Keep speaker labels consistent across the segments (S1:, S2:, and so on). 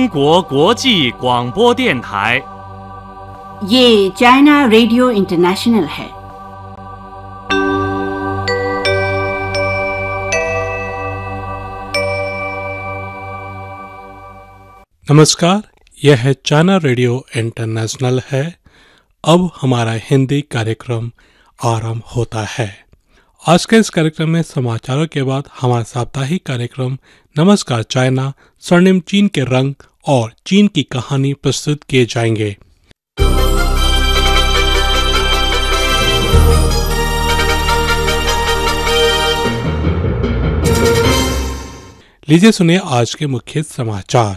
S1: 中国国际广播电台。ये China radio international है नमस्कार यह है चाइना रेडियो इंटरनेशनल है अब हमारा हिंदी कार्यक्रम आरंभ होता है आज के इस कार्यक्रम में समाचारों के बाद हमारा साप्ताहिक कार्यक्रम नमस्कार चाइना स्वर्णिम चीन के रंग और चीन की कहानी प्रस्तुत किए जाएंगे लीजिए सुने आज के मुख्य समाचार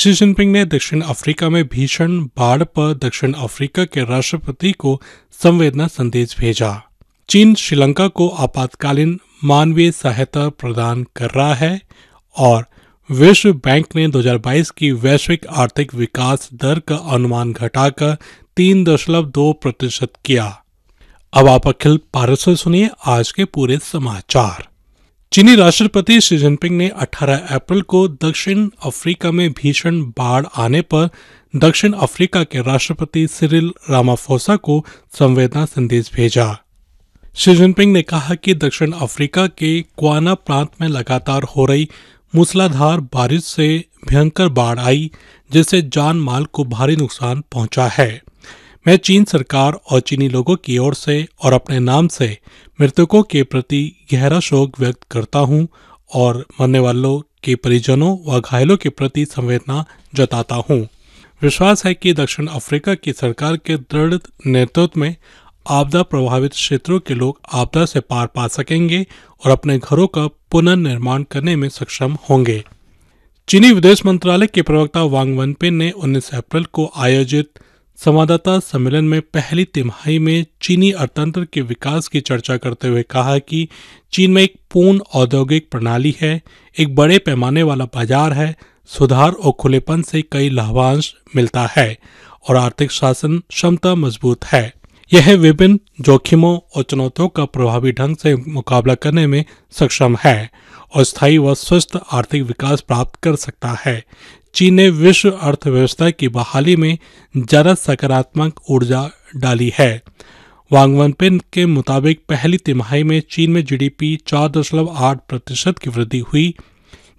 S1: शी जिनपिंग ने दक्षिण अफ्रीका में भीषण बाढ़ पर दक्षिण अफ्रीका के राष्ट्रपति को संवेदना संदेश भेजा चीन श्रीलंका को आपातकालीन मानवीय सहायता प्रदान कर रहा है और विश्व बैंक ने 2022 की वैश्विक आर्थिक विकास दर का अनुमान घटाकर तीन दशमलव दो प्रतिशत किया अब आप अखिल भारत से सुनिए आज के पूरे समाचार चीनी राष्ट्रपति शी जिनपिंग ने 18 अप्रैल को दक्षिण अफ्रीका में भीषण बाढ़ आने पर दक्षिण अफ्रीका के राष्ट्रपति सिरिल रामाफोसा को संवेदना संदेश भेजा शी जिनपिंग ने कहा कि दक्षिण अफ्रीका के क्वाना प्रांत में लगातार हो रही मूसलाधार बारिश से भयंकर बाढ़ आई जिससे जान माल को भारी नुकसान पहुंचा है मैं चीन सरकार और चीनी लोगों की ओर से और अपने नाम से मृतकों के प्रति गहरा शोक व्यक्त करता हूं और मरने वालों के परिजनों व घायलों के प्रति संवेदना जताता हूं। विश्वास है कि दक्षिण अफ्रीका की सरकार के दृढ़ नेतृत्व में आपदा प्रभावित क्षेत्रों के लोग आपदा से पार पा सकेंगे और अपने घरों का पुनर्निर्माण करने में सक्षम होंगे चीनी विदेश मंत्रालय के प्रवक्ता वांग वनपिन ने 19 अप्रैल को आयोजित संवाददाता सम्मेलन में पहली तिमाही में चीनी अर्थतंत्र के विकास की चर्चा करते हुए कहा कि चीन में एक पूर्ण औद्योगिक प्रणाली है एक बड़े पैमाने वाला बाजार है सुधार और खुलेपन से कई लाभांश मिलता है और आर्थिक शासन क्षमता मजबूत है यह विभिन्न जोखिमों और चुनौतियों का प्रभावी ढंग से मुकाबला करने में सक्षम है और स्थायी व स्वस्थ आर्थिक विकास प्राप्त कर सकता है चीन ने विश्व अर्थव्यवस्था की बहाली में ज़्यादा सकारात्मक ऊर्जा डाली है वांगवनपिन के मुताबिक पहली तिमाही में चीन में जीडीपी 4.8 प्रतिशत की वृद्धि हुई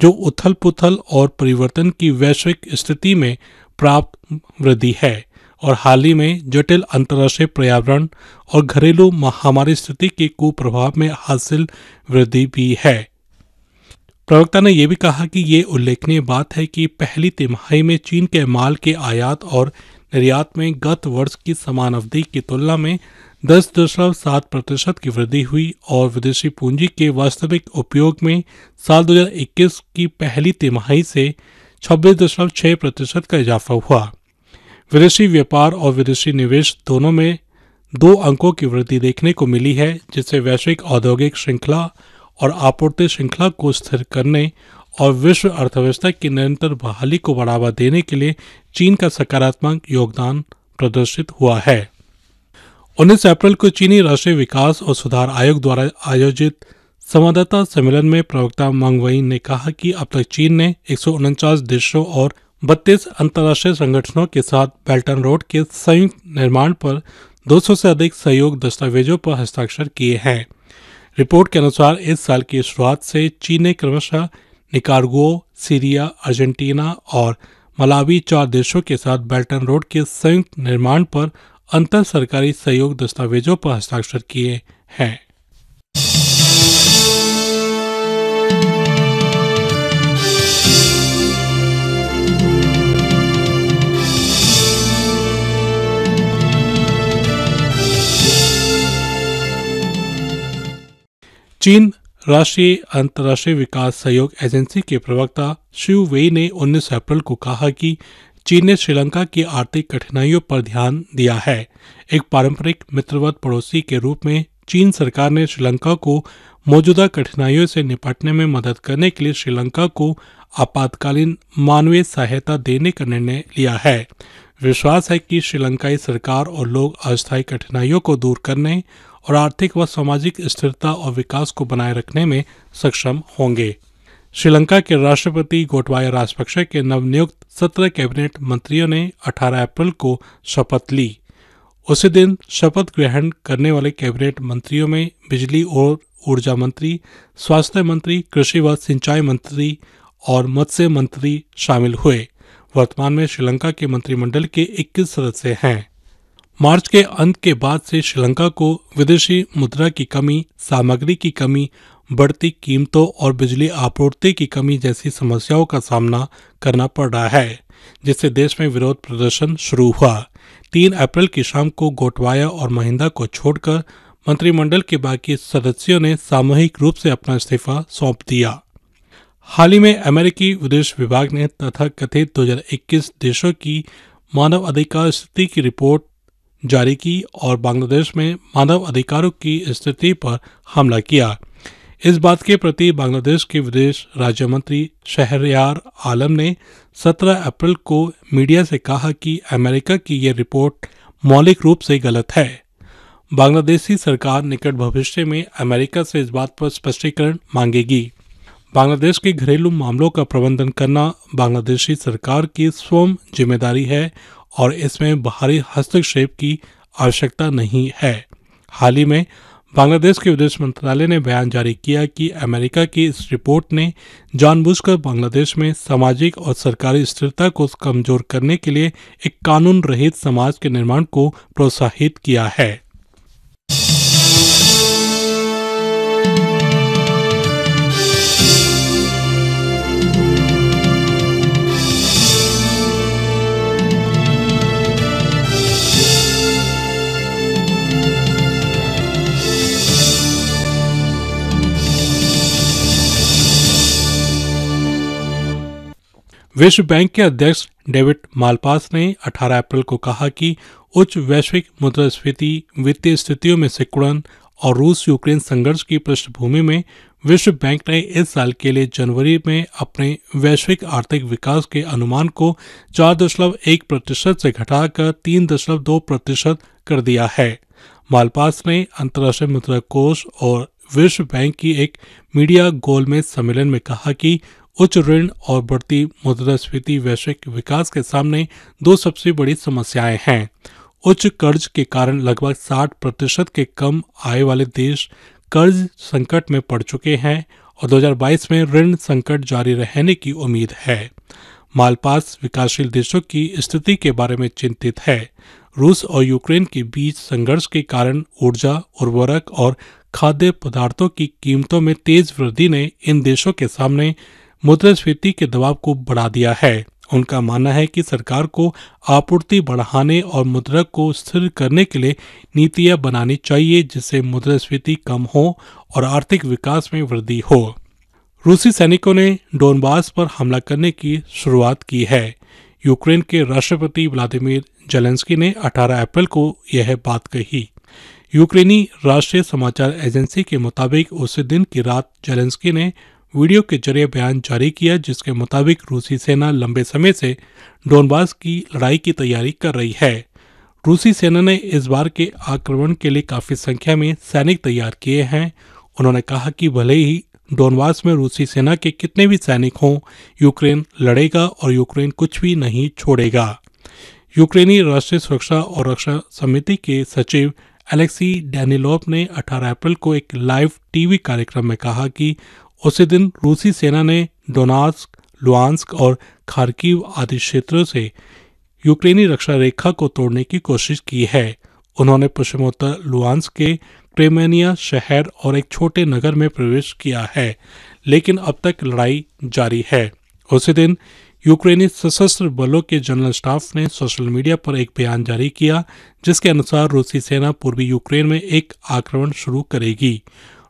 S1: जो उथल पुथल और परिवर्तन की वैश्विक स्थिति में प्राप्त वृद्धि है और हाल ही में जटिल अंतर्राष्ट्रीय पर्यावरण और घरेलू महामारी स्थिति के कुप्रभाव में हासिल वृद्धि भी है प्रवक्ता ने यह भी कहा कि ये उल्लेखनीय बात है कि पहली तिमाही में चीन के माल के आयात और निर्यात में गत वर्ष की समान अवधि की तुलना में दस दशमलव सात प्रतिशत की वृद्धि हुई और विदेशी पूंजी के वास्तविक उपयोग में साल 2021 की पहली तिमाही से छब्बीस दशमलव छः प्रतिशत का इजाफा हुआ विदेशी व्यापार और विदेशी निवेश दोनों में दो अंकों की वृद्धि देखने को मिली है जिससे वैश्विक औद्योगिक श्रृंखला और आपूर्ति श्रृंखला को स्थिर करने और विश्व अर्थव्यवस्था की निरंतर बहाली को बढ़ावा देने के लिए चीन का सकारात्मक योगदान प्रदर्शित हुआ है उन्नीस अप्रैल को चीनी राष्ट्रीय विकास और सुधार आयोग द्वारा आयोजित संवाददाता सम्मेलन में प्रवक्ता मंगवई ने कहा कि अब तक चीन ने एक देशों और बत्तीस अंतर्राष्ट्रीय संगठनों के साथ बेल्टन रोड के संयुक्त निर्माण पर 200 से अधिक सहयोग दस्तावेजों पर हस्ताक्षर किए हैं रिपोर्ट के अनुसार इस साल की शुरुआत से चीन ने क्रमशः निकारगो सीरिया अर्जेंटीना और मलावी चार देशों के साथ बेल्टन रोड के संयुक्त निर्माण पर अंतर सरकारी सहयोग दस्तावेजों पर हस्ताक्षर किए हैं चीन राष्ट्रीय अंतर्राष्ट्रीय विकास सहयोग एजेंसी के प्रवक्ता शिव वेई ने 19 अप्रैल को कहा कि चीन ने श्रीलंका की आर्थिक कठिनाइयों पर ध्यान दिया है एक पारंपरिक मित्रवत पड़ोसी के रूप में चीन सरकार ने श्रीलंका को मौजूदा कठिनाइयों से निपटने में मदद करने के लिए श्रीलंका को आपातकालीन मानवीय सहायता देने का निर्णय लिया है विश्वास है कि श्रीलंकाई सरकार और लोग अस्थायी कठिनाइयों को दूर करने और आर्थिक व सामाजिक स्थिरता और विकास को बनाए रखने में सक्षम होंगे श्रीलंका के राष्ट्रपति गोटवाया राजपक्षे के नवनियुक्त सत्रह कैबिनेट मंत्रियों ने 18 अप्रैल को शपथ ली उसी दिन शपथ ग्रहण करने वाले कैबिनेट मंत्रियों में बिजली और ऊर्जा मंत्री स्वास्थ्य मंत्री कृषि व सिंचाई मंत्री और मत्स्य मंत्री शामिल हुए वर्तमान में श्रीलंका के मंत्रिमंडल के 21 सदस्य हैं मार्च के अंत के बाद से श्रीलंका को विदेशी मुद्रा की कमी सामग्री की कमी बढ़ती कीमतों और बिजली आपूर्ति की कमी जैसी समस्याओं का सामना करना पड़ रहा है जिससे देश में विरोध प्रदर्शन शुरू हुआ तीन अप्रैल की शाम को गोटवाया और महिंदा को छोड़कर मंत्रिमंडल के बाकी सदस्यों ने सामूहिक रूप से अपना इस्तीफा सौंप दिया हाल ही में अमेरिकी विदेश विभाग ने तथा कथित 2021 देशों की मानव अधिकार स्थिति की रिपोर्ट जारी की और बांग्लादेश में मानव अधिकारों की स्थिति पर हमला किया इस बात के प्रति बांग्लादेश के विदेश राज्य मंत्री शहरयार आलम ने 17 अप्रैल को मीडिया से कहा कि अमेरिका की यह रिपोर्ट मौलिक रूप से गलत है बांग्लादेशी सरकार निकट भविष्य में अमेरिका से इस बात पर स्पष्टीकरण मांगेगी बांग्लादेश के घरेलू मामलों का प्रबंधन करना बांग्लादेशी सरकार की स्वयं जिम्मेदारी है और इसमें बाहरी हस्तक्षेप की आवश्यकता नहीं है हाल ही में बांग्लादेश के विदेश मंत्रालय ने बयान जारी किया कि अमेरिका की इस रिपोर्ट ने जानबूझकर बांग्लादेश में सामाजिक और सरकारी स्थिरता को कमजोर करने के लिए एक कानून रहित समाज के निर्माण को प्रोत्साहित किया है विश्व बैंक के अध्यक्ष डेविड मालपास ने 18 अप्रैल को कहा कि उच्च वैश्विक मुद्रास्फीति वित्तीय स्थितियों में सिकुड़न और रूस यूक्रेन संघर्ष की पृष्ठभूमि में विश्व बैंक ने इस साल के लिए जनवरी में अपने वैश्विक आर्थिक विकास के अनुमान को चार दशमलव एक प्रतिशत से घटाकर तीन दशमलव दो प्रतिशत कर दिया है मालपास ने अंतर्राष्ट्रीय मुद्रा कोष और विश्व बैंक की एक मीडिया गोलमेज सम्मेलन में कहा कि उच्च ऋण और बढ़ती मुद्रास्फीति वैश्विक विकास के सामने दो सबसे बड़ी समस्याएं हैं उच्च कर्ज के कारण लगभग 60 प्रतिशत के कम आय वाले देश कर्ज संकट में पड़ चुके हैं और 2022 में ऋण संकट जारी रहने की उम्मीद है मालपास विकासशील देशों की स्थिति के बारे में चिंतित है रूस और यूक्रेन के बीच संघर्ष के कारण ऊर्जा उर्वरक और खाद्य पदार्थों की कीमतों में तेज वृद्धि ने इन देशों के सामने मुद्रास्फीति के दबाव को बढ़ा दिया है उनका मानना है कि सरकार को आपूर्ति बढ़ाने और मुद्रा को स्थिर करने के लिए नीतियां बनानी चाहिए जिससे मुद्रास्फीति कम हो और आर्थिक विकास में वृद्धि हो रूसी सैनिकों ने डोनबास पर हमला करने की शुरुआत की है यूक्रेन के राष्ट्रपति व्लादिमीर जेलेंस्की ने 18 अप्रैल को यह बात कही यूक्रेनी राष्ट्रीय समाचार एजेंसी के मुताबिक उसी दिन की रात जेलेंस्की ने वीडियो के जरिए बयान जारी किया जिसके मुताबिक रूसी सेना लंबे समय से डोनबास की लड़ाई की तैयारी कर रही है रूसी सेना ने इस बार के आक्रमण के लिए काफ़ी संख्या में सैनिक तैयार किए हैं उन्होंने कहा कि भले ही डोनबास में रूसी सेना के कितने भी सैनिक हों यूक्रेन लड़ेगा और यूक्रेन कुछ भी नहीं छोड़ेगा यूक्रेनी राष्ट्रीय सुरक्षा और रक्षा समिति के सचिव एलेक्सी डैनिलोप ने 18 अप्रैल को एक लाइव टीवी कार्यक्रम में कहा कि उसी दिन रूसी सेना ने डोनास्क लुआंस्क और खार्किव आदि क्षेत्रों से यूक्रेनी रक्षा रेखा को तोड़ने की कोशिश की है उन्होंने पश्चिमोत्तर लुआंस के क्रेमेनिया शहर और एक छोटे नगर में प्रवेश किया है लेकिन अब तक लड़ाई जारी है उसी दिन यूक्रेनी सशस्त्र बलों के जनरल स्टाफ ने सोशल मीडिया पर एक बयान जारी किया जिसके अनुसार रूसी सेना पूर्वी यूक्रेन में एक आक्रमण शुरू करेगी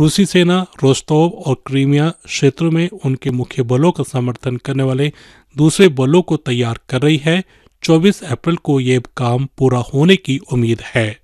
S1: रूसी सेना रोस्तोव और क्रीमिया क्षेत्र में उनके मुख्य बलों का समर्थन करने वाले दूसरे बलों को तैयार कर रही है 24 अप्रैल को यह काम पूरा होने की उम्मीद है